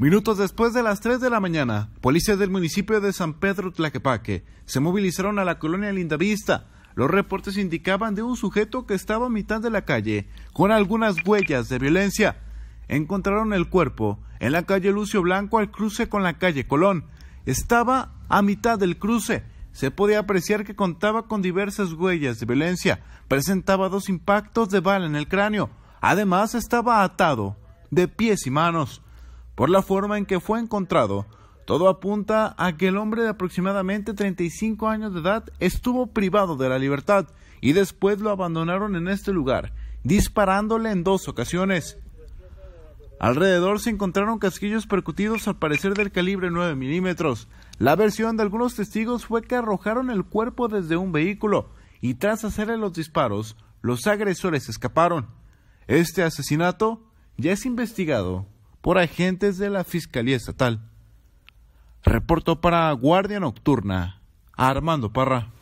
Minutos después de las 3 de la mañana, policías del municipio de San Pedro Tlaquepaque se movilizaron a la colonia Lindavista. Los reportes indicaban de un sujeto que estaba a mitad de la calle con algunas huellas de violencia. Encontraron el cuerpo en la calle Lucio Blanco al cruce con la calle Colón. Estaba a mitad del cruce. Se podía apreciar que contaba con diversas huellas de violencia. Presentaba dos impactos de bala en el cráneo. Además estaba atado de pies y manos. Por la forma en que fue encontrado, todo apunta a que el hombre de aproximadamente 35 años de edad estuvo privado de la libertad y después lo abandonaron en este lugar, disparándole en dos ocasiones. Alrededor se encontraron casquillos percutidos al parecer del calibre 9 milímetros. La versión de algunos testigos fue que arrojaron el cuerpo desde un vehículo y tras hacerle los disparos, los agresores escaparon. Este asesinato ya es investigado por agentes de la Fiscalía Estatal. Reporto para Guardia Nocturna, Armando Parra.